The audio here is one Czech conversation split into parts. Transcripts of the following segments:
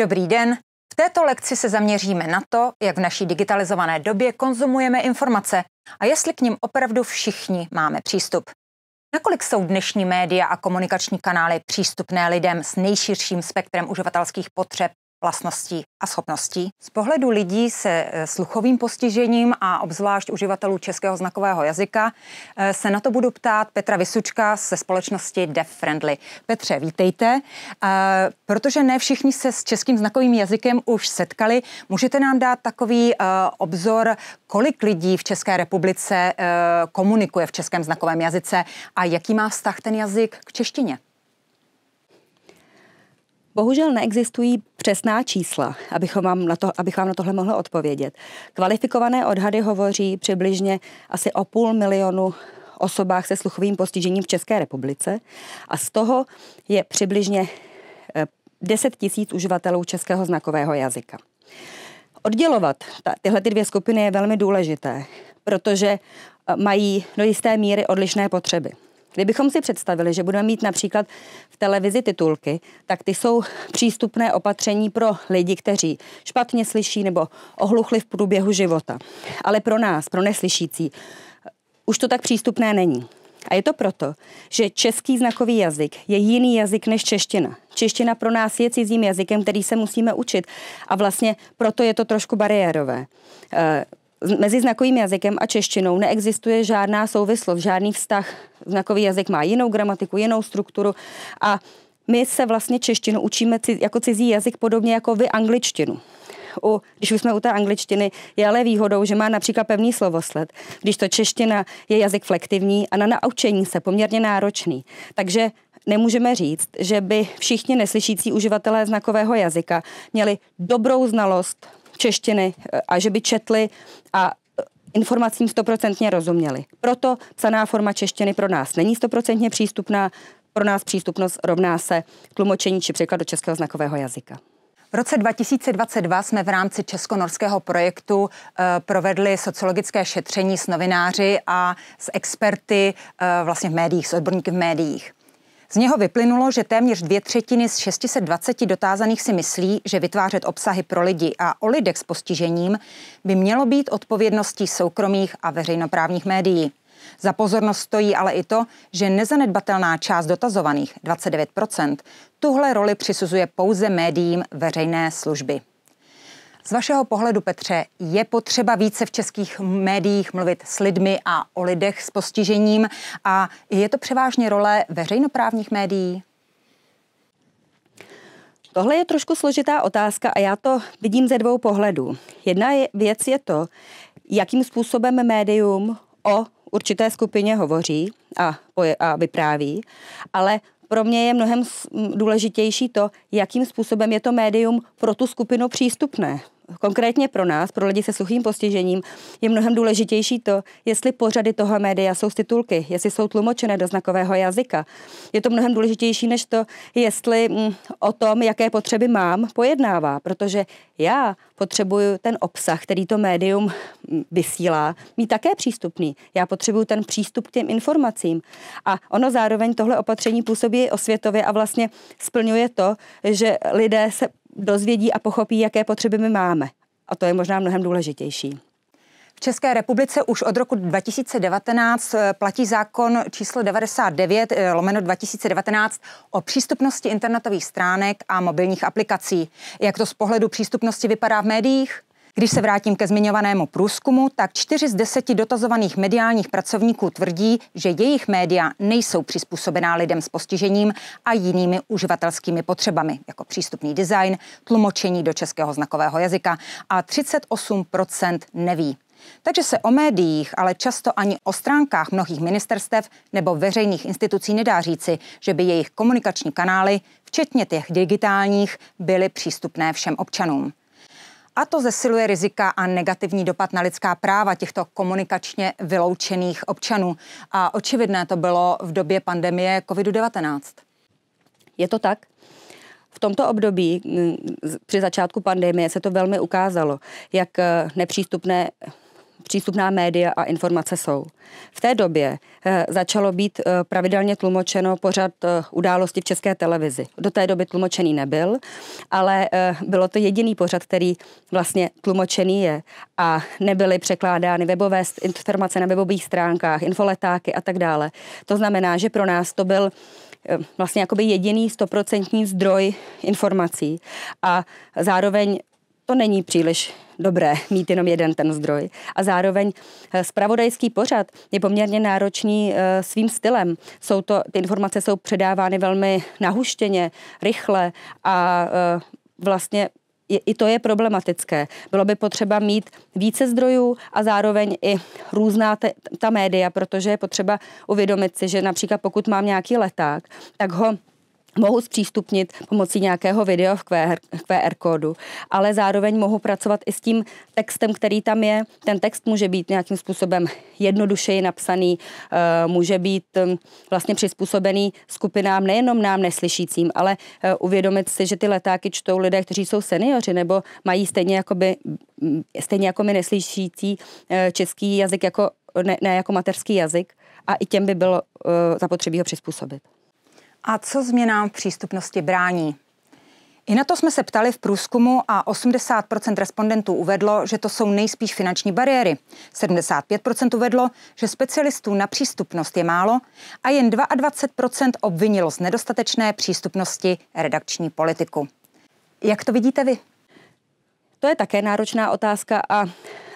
Dobrý den. V této lekci se zaměříme na to, jak v naší digitalizované době konzumujeme informace a jestli k ním opravdu všichni máme přístup. Nakolik jsou dnešní média a komunikační kanály přístupné lidem s nejširším spektrem uživatelských potřeb vlastností a schopností. Z pohledu lidí se eh, sluchovým postižením a obzvlášť uživatelů českého znakového jazyka eh, se na to budu ptát Petra Vysučka ze společnosti Deaf Friendly. Petře, vítejte. Eh, protože ne všichni se s českým znakovým jazykem už setkali, můžete nám dát takový obzor, kolik lidí v České republice komunikuje v českém znakovém jazyce a jaký má vztah ten jazyk k češtině? Bohužel neexistují přesná čísla, abychom vám, na to, abych vám na tohle mohla odpovědět. Kvalifikované odhady hovoří přibližně asi o půl milionu osobách se sluchovým postižením v České republice a z toho je přibližně 10 eh, tisíc uživatelů českého znakového jazyka. Oddělovat ta, tyhle ty dvě skupiny je velmi důležité, protože eh, mají do jisté míry odlišné potřeby. Kdybychom si představili, že budeme mít například v televizi titulky, tak ty jsou přístupné opatření pro lidi, kteří špatně slyší nebo ohluchli v průběhu života. Ale pro nás, pro neslyšící, už to tak přístupné není. A je to proto, že český znakový jazyk je jiný jazyk než čeština. Čeština pro nás je cizím jazykem, který se musíme učit a vlastně proto je to trošku bariérové. Eh, mezi znakovým jazykem a češtinou neexistuje žádná souvislost, žádný vztah. Znakový jazyk má jinou gramatiku, jinou strukturu a my se vlastně češtinu učíme jako cizí jazyk podobně jako vy angličtinu. U, když už jsme u té angličtiny, je ale výhodou, že má například pevný slovosled, když to čeština je jazyk flektivní a na naučení se poměrně náročný. Takže nemůžeme říct, že by všichni neslyšící uživatelé znakového jazyka měli dobrou znalost češtiny eh, a že by četli a eh, informacím stoprocentně rozuměli. Proto psaná forma češtiny pro nás není stoprocentně přístupná, pro nás přístupnost rovná se tlumočení či překlad do českého znakového jazyka. V roce 2022 jsme v rámci českonorského projektu eh, provedli sociologické šetření s novináři a s experty vlastně v médiích, s odborníky v médiích. Z něho vyplynulo, že téměř dvě třetiny z 620 dotázaných si myslí, že vytvářet obsahy pro lidi a o lidech s postižením by mělo být odpovědností soukromých a veřejnoprávních médií. Za pozornost stojí ale i to, že nezanedbatelná část dotazovaných, 29%, tuhle roli přisuzuje pouze médiím veřejné služby. Z vašeho pohledu, Petře, je potřeba více v českých médiích mluvit s lidmi a o lidech s postižením a je to převážně role veřejnoprávních médií? Tohle je trošku složitá otázka a já to vidím ze dvou pohledů. Jedna je, věc je to, jakým způsobem médium o určité skupině hovoří a, a vypráví, ale pro mě je mnohem důležitější to, jakým způsobem je to médium pro tu skupinu přístupné konkrétně pro nás, pro lidi se suchým postižením, je mnohem důležitější to, jestli pořady toho média jsou z titulky, jestli jsou tlumočené do znakového jazyka. Je to mnohem důležitější než to, jestli mm, o tom, jaké potřeby mám, pojednává, protože já potřebuju ten obsah, který to médium mm, vysílá, mít také přístupný. Já potřebuju ten přístup k těm informacím. A ono zároveň tohle opatření působí osvětově a vlastně splňuje to, že lidé se dozvědí a pochopí, jaké potřeby my máme. A to je možná mnohem důležitější. V České republice už od roku 2019 eh, platí zákon číslo 99 eh, lomeno 2019 o přístupnosti internetových stránek a mobilních aplikací. Jak to z pohledu přístupnosti vypadá v médiích? Když se vrátím ke zmiňovanému průzkumu, tak čtyři z deseti dotazovaných mediálních pracovníků tvrdí, že jejich média nejsou přizpůsobená lidem s postižením a jinými uživatelskými potřebami, jako přístupný design, tlumočení do českého znakového jazyka a 38% neví. Takže se o médiích, ale často ani o stránkách mnohých ministerstev nebo veřejných institucí nedá říci, že by jejich komunikační kanály, včetně těch digitálních, byly přístupné všem občanům a to zesiluje rizika a negativní dopad na lidská práva těchto komunikačně vyloučených občanů. A očividné to bylo v době pandemie COVID-19. Je to tak? V tomto období mm, při začátku pandemie se to velmi ukázalo, jak eh, nepřístupné přístupná média a informace jsou. V té době eh, začalo být eh, pravidelně tlumočeno pořad eh, události v české televizi. Do té doby tlumočený nebyl, ale bylo to jediný pořad, který vlastně tlumočený je a nebyly překládány webové informace na webových stránkách, infoletáky a tak dále. To znamená, že pro nás to byl vlastně jakoby jediný stoprocentní zdroj informací a zároveň to není příliš dobré mít jenom jeden ten zdroj. A zároveň spravodajský eh, pořad je poměrně náročný eh, svým stylem. Jsou to, ty informace jsou předávány velmi nahuštěně, rychle a eh, vlastně i to je problematické. Bylo by potřeba mít více zdrojů a zároveň i různá te, ta média, protože je potřeba uvědomit si, že například pokud mám nějaký leták, tak ho mohu zpřístupnit pomocí nějakého videa v QR, QR kódu, ale zároveň mohu pracovat i s tím textem, který tam je. Ten text může být nějakým způsobem jednodušeji napsaný, eh, může být hm, vlastně přizpůsobený skupinám nejenom nám neslyšícím, ale eh, uvědomit si, že ty letáky čtou lidé, kteří jsou seniori nebo mají stejně, jakoby, hm, stejně jako my neslyšící eh, český jazyk jako, ne, ne jako mateřský jazyk a i těm by bylo zapotřebí ho přizpůsobit. A co změnám v přístupnosti brání? I na to jsme se ptali v průzkumu a 80 respondentů uvedlo, že to jsou nejspíš finanční bariéry. 75 uvedlo, že specialistů na přístupnost je málo a jen 22 obvinilo z nedostatečné přístupnosti redakční politiku. Jak to vidíte vy? To je také náročná otázka a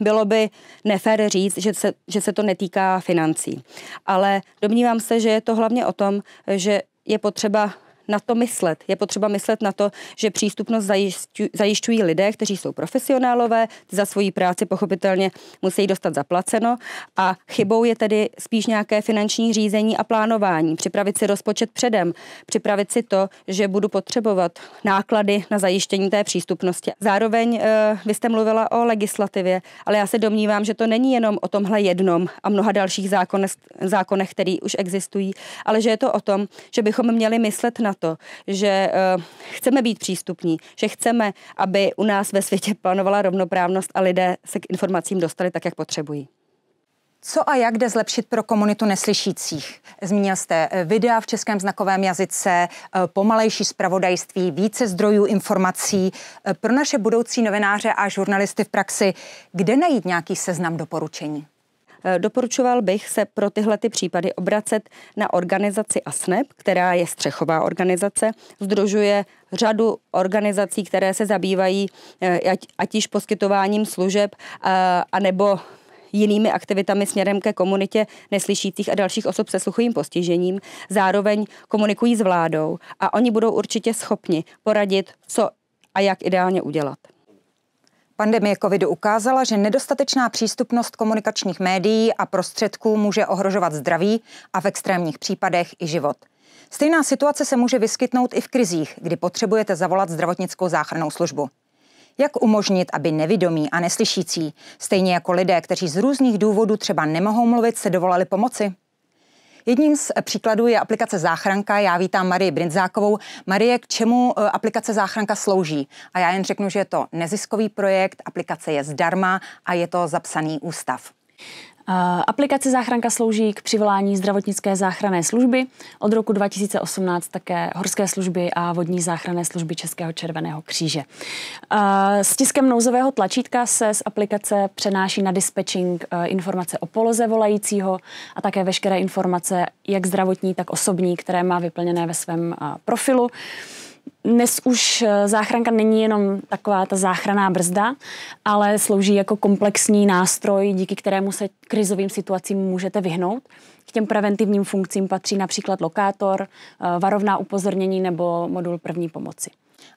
bylo by nefér říct, že se, že se to netýká financí. Ale domnívám se, že je to hlavně o tom, že je potřeba na to myslet. Je potřeba myslet na to, že přístupnost zajišťují, zajišťují lidé, kteří jsou profesionálové, za svoji práci pochopitelně musí dostat zaplaceno a chybou je tedy spíš nějaké finanční řízení a plánování. Připravit si rozpočet předem, připravit si to, že budu potřebovat náklady na zajištění té přístupnosti. Zároveň eh, vy jste mluvila o legislativě, ale já se domnívám, že to není jenom o tomhle jednom a mnoha dalších zákonech, zákonech které už existují, ale že je to o tom, že bychom měli myslet na na to, že eh, chceme být přístupní, že chceme, aby u nás ve světě panovala rovnoprávnost a lidé se k informacím dostali tak, jak potřebují. Co a jak jde zlepšit pro komunitu neslyšících? Zmínil jste eh, videa v českém znakovém jazyce, eh, pomalejší zpravodajství, více zdrojů informací. Pro naše budoucí novináře a žurnalisty v praxi, kde najít nějaký seznam doporučení? Eh, doporučoval bych se pro tyhle ty případy obracet na organizaci ASNEP, která je střechová organizace, združuje řadu organizací, které se zabývají eh, ať, již poskytováním služeb, a, eh, anebo jinými aktivitami směrem ke komunitě neslyšících a dalších osob se sluchovým postižením. Zároveň komunikují s vládou a oni budou určitě schopni poradit, co a jak ideálně udělat. Pandemie covidu ukázala, že nedostatečná přístupnost komunikačních médií a prostředků může ohrožovat zdraví a v extrémních případech i život. Stejná situace se může vyskytnout i v krizích, kdy potřebujete zavolat zdravotnickou záchrannou službu. Jak umožnit, aby nevidomí a neslyšící, stejně jako lidé, kteří z různých důvodů třeba nemohou mluvit, se dovolali pomoci? Jedním z eh, příkladů je aplikace Záchranka. Já vítám Marie Brinzákovou. Marie, k čemu eh, aplikace Záchranka slouží? A já jen řeknu, že je to neziskový projekt, aplikace je zdarma a je to zapsaný ústav. Aplikace Záchranka slouží k přivolání zdravotnické záchranné služby, od roku 2018 také horské služby a vodní záchranné služby Českého červeného kříže. S tiskem nouzového tlačítka se z aplikace přenáší na dispečing e, informace o poloze volajícího a také veškeré informace, jak zdravotní, tak osobní, které má vyplněné ve svém e, profilu dnes už eh, záchranka není jenom taková ta záchraná brzda, ale slouží jako komplexní nástroj, díky kterému se krizovým situacím můžete vyhnout. K těm preventivním funkcím patří například lokátor, eh, varovná upozornění nebo modul první pomoci.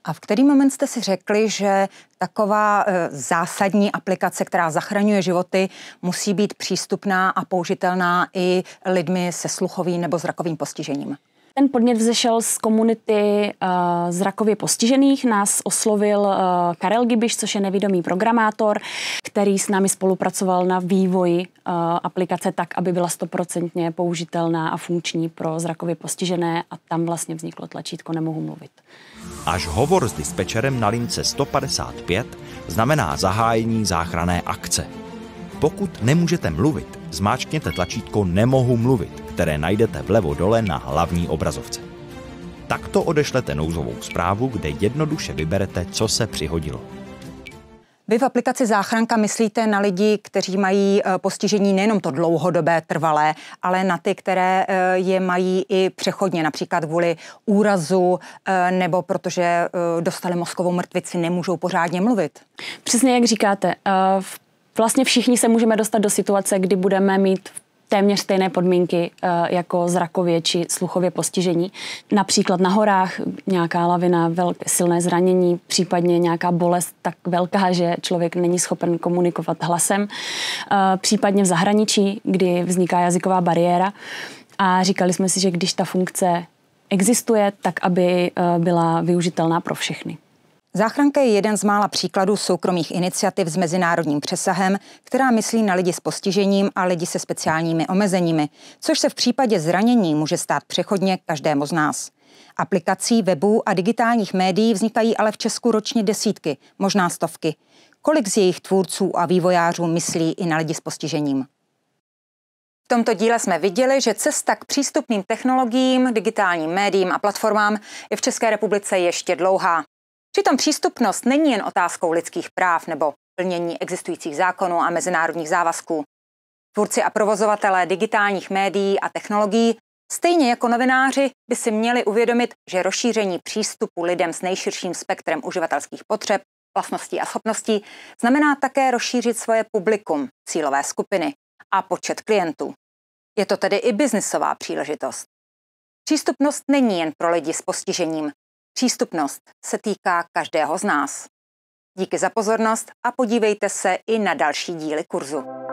A v který moment jste si řekli, že taková eh, zásadní aplikace, která zachraňuje životy, musí být přístupná a použitelná i lidmi se sluchovým nebo zrakovým postižením? Ten podnět vzešel z komunity uh, zrakově postižených. Nás oslovil uh, Karel Gibiš, což je nevědomý programátor, který s námi spolupracoval na vývoji uh, aplikace tak, aby byla stoprocentně použitelná a funkční pro zrakově postižené a tam vlastně vzniklo tlačítko Nemohu mluvit. Až hovor s dispečerem na lince 155 znamená zahájení záchrané akce. Pokud nemůžete mluvit, zmáčkněte tlačítko Nemohu mluvit, které najdete vlevo dole na hlavní obrazovce. Takto odešlete nouzovou zprávu, kde jednoduše vyberete, co se přihodilo. Vy v aplikaci Záchranka myslíte na lidi, kteří mají eh, postižení nejenom to dlouhodobé, trvalé, ale na ty, které eh, je mají i přechodně, například kvůli úrazu eh, nebo protože dostali mozkovou mrtvici, nemůžou pořádně mluvit. Přesně jak říkáte, v vlastně všichni se můžeme dostat do situace, kdy budeme mít téměř stejné podmínky eh, jako zrakově či sluchově postižení. Například na horách nějaká lavina, velké, silné zranění, případně nějaká bolest tak velká, že člověk není schopen komunikovat hlasem. Eh, případně v zahraničí, kdy vzniká jazyková bariéra. A říkali jsme si, že když ta funkce existuje, tak aby eh, byla využitelná pro všechny. Záchranka je jeden z mála příkladů soukromých iniciativ s mezinárodním přesahem, která myslí na lidi s postižením a lidi se speciálními omezeními, což se v případě zranění může stát přechodně každému z nás. Aplikací, webů a digitálních médií vznikají ale v Česku ročně desítky, možná stovky. Kolik z jejich tvůrců a vývojářů myslí i na lidi s postižením? V tomto díle jsme viděli, že cesta k přístupným technologiím, digitálním médiím a platformám je v České republice ještě dlouhá. Přitom přístupnost není jen otázkou lidských práv nebo plnění existujících zákonů a mezinárodních závazků. Tvůrci a provozovatelé digitálních médií a technologií, stejně jako novináři, by si měli uvědomit, že rozšíření přístupu lidem s nejširším spektrem uživatelských potřeb, vlastností a schopností znamená také rozšířit svoje publikum, cílové skupiny a počet klientů. Je to tedy i biznisová příležitost. Přístupnost není jen pro lidi s postižením, Přístupnost se týká každého z nás. Díky za pozornost a podívejte se i na další díly kurzu.